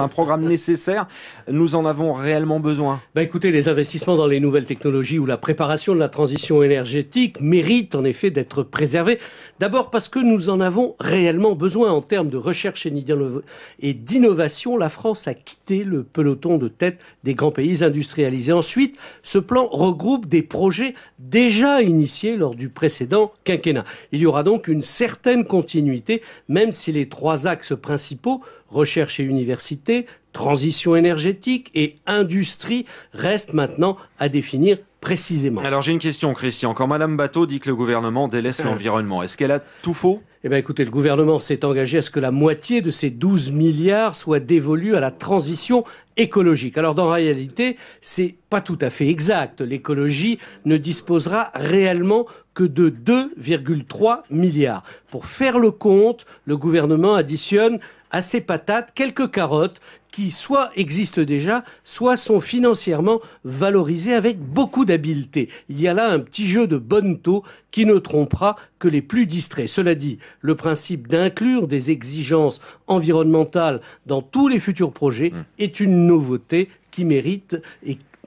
un programme nécessaire. Nous en avons réellement besoin. Bah, écoutez, les investissements dans les nouvelles technologies ou la préparation de la transition énergétique méritent en effet d'être préservés. D'abord parce que nous en avons réellement besoin en termes de recherche et d'innovation. La France a quitté le peloton de tête des grands pays industrialisés. Ensuite, ce plan regroupe des projets déjà initiés lors du précédent quinquennat. Il y aura donc une certaine continuité, même si les trois axes principaux, recherche et université, transition énergétique et industrie restent maintenant à définir précisément. Alors j'ai une question, Christian. Quand Madame Bateau dit que le gouvernement délaisse l'environnement, est-ce qu'elle a tout faux eh bien, écoutez, le gouvernement s'est engagé à ce que la moitié de ces 12 milliards soit dévolue à la transition écologique. Alors, dans la réalité, n'est pas tout à fait exact. L'écologie ne disposera réellement que de 2,3 milliards. Pour faire le compte, le gouvernement additionne à ses patates quelques carottes qui soit existent déjà, soit sont financièrement valorisées avec beaucoup d'habileté. Il y a là un petit jeu de bonne taux qui ne trompera que les plus distraits. Cela dit, le principe d'inclure des exigences environnementales dans tous les futurs projets hmm. est une nouveauté qui mérite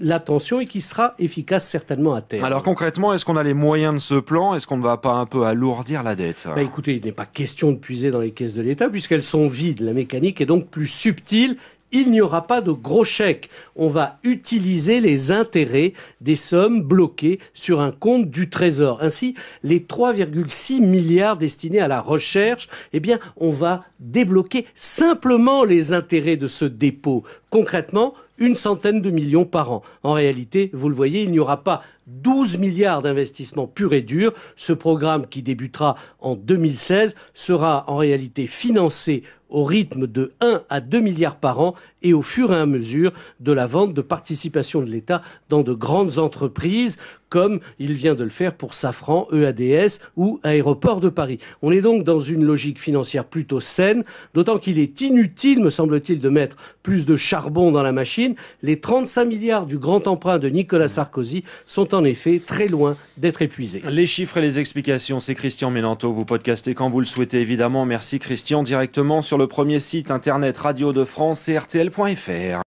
l'attention et qui sera efficace certainement à terme. Alors concrètement, est-ce qu'on a les moyens de ce plan Est-ce qu'on ne va pas un peu alourdir la dette bah Écoutez, il n'est pas question de puiser dans les caisses de l'État puisqu'elles sont vides. La mécanique est donc plus subtile il n'y aura pas de gros chèques. On va utiliser les intérêts des sommes bloquées sur un compte du Trésor. Ainsi, les 3,6 milliards destinés à la recherche, eh bien, on va débloquer simplement les intérêts de ce dépôt. Concrètement, une centaine de millions par an. En réalité, vous le voyez, il n'y aura pas 12 milliards d'investissements purs et durs. Ce programme qui débutera en 2016 sera en réalité financé au rythme de 1 à 2 milliards par an et au fur et à mesure de la vente de participation de l'État dans de grandes entreprises comme il vient de le faire pour Safran, EADS ou Aéroport de Paris. On est donc dans une logique financière plutôt saine, d'autant qu'il est inutile, me semble-t-il, de mettre plus de charbon dans la machine. Les 35 milliards du grand emprunt de Nicolas Sarkozy sont en effet très loin d'être épuisés. Les chiffres et les explications, c'est Christian Mélanto, Vous podcastez quand vous le souhaitez, évidemment. Merci Christian. Directement sur le premier site internet Radio de France et RTL.fr.